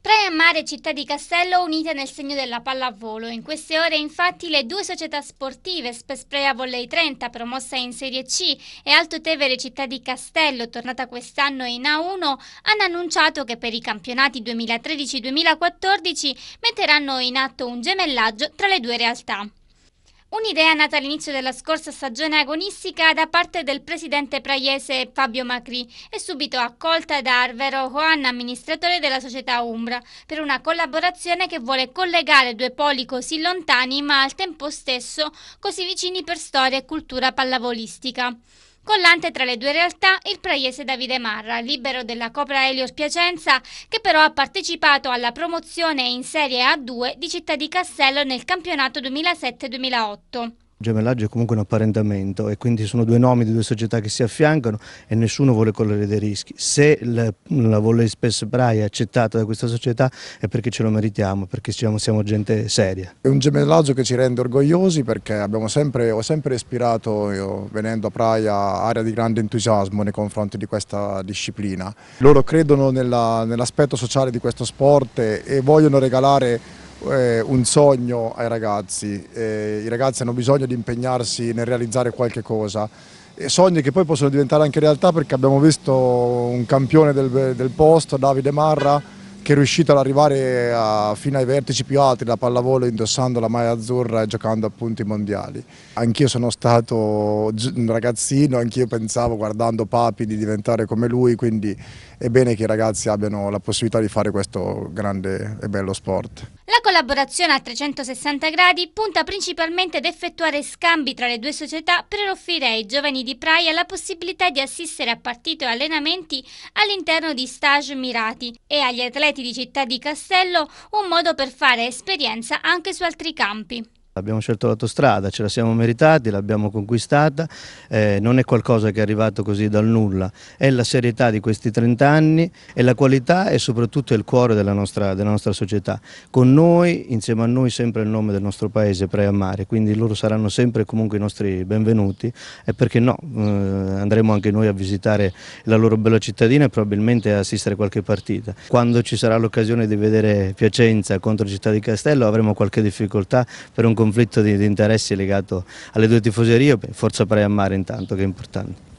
Praia Mare e Città di Castello unite nel segno della pallavolo. In queste ore infatti le due società sportive, Spes Praia Volley 30 promossa in Serie C e Alto Tevere Città di Castello tornata quest'anno in A1 hanno annunciato che per i campionati 2013-2014 metteranno in atto un gemellaggio tra le due realtà. Un'idea nata all'inizio della scorsa stagione agonistica da parte del presidente praiese Fabio Macri e subito accolta da Arvero Juan, amministratore della società Umbra, per una collaborazione che vuole collegare due poli così lontani ma al tempo stesso così vicini per storia e cultura pallavolistica. Collante tra le due realtà il praiese Davide Marra, libero della Copra Elios Piacenza, che però ha partecipato alla promozione in Serie A2 di Città di Castello nel campionato 2007-2008 gemellaggio è comunque un apparentamento e quindi sono due nomi di due società che si affiancano e nessuno vuole correre dei rischi. Se la, la Volley Space Braia è accettata da questa società è perché ce lo meritiamo, perché siamo, siamo, gente seria. È un gemellaggio che ci rende orgogliosi perché abbiamo sempre, ho sempre ispirato, io, venendo a Praia, aria di grande entusiasmo nei confronti di questa disciplina. Loro credono nell'aspetto sociale di questo sport e, e vogliono regalare eh, un sogno ai ragazzi, eh, i ragazzi hanno bisogno di impegnarsi nel realizzare qualche cosa, e sogni che poi possono diventare anche realtà perché abbiamo visto un campione del, del posto, Davide Marra, che è riuscito ad arrivare a, fino ai vertici più alti da pallavolo indossando la maglia azzurra e giocando appunto i mondiali. Anch'io sono stato un ragazzino, anch'io pensavo guardando Papi di diventare come lui, quindi è bene che i ragazzi abbiano la possibilità di fare questo grande e bello sport. La collaborazione a 360 gradi punta principalmente ad effettuare scambi tra le due società per offrire ai giovani di Praia la possibilità di assistere a partite e allenamenti all'interno di stage mirati e agli atleti di Città di Castello un modo per fare esperienza anche su altri campi. Abbiamo scelto l'autostrada, ce la siamo meritati, l'abbiamo conquistata, eh, non è qualcosa che è arrivato così dal nulla, è la serietà di questi 30 anni, e la qualità e soprattutto il cuore della nostra, della nostra società. Con noi, insieme a noi, sempre il nome del nostro paese, Prea Mare, quindi loro saranno sempre comunque i nostri benvenuti e perché no, eh, andremo anche noi a visitare la loro bella cittadina e probabilmente a assistere a qualche partita. Quando ci sarà l'occasione di vedere Piacenza contro Città di Castello avremo qualche difficoltà per un confronto conflitto di, di interessi legato alle due tifoserie, Forza Praia Mare intanto che è importante.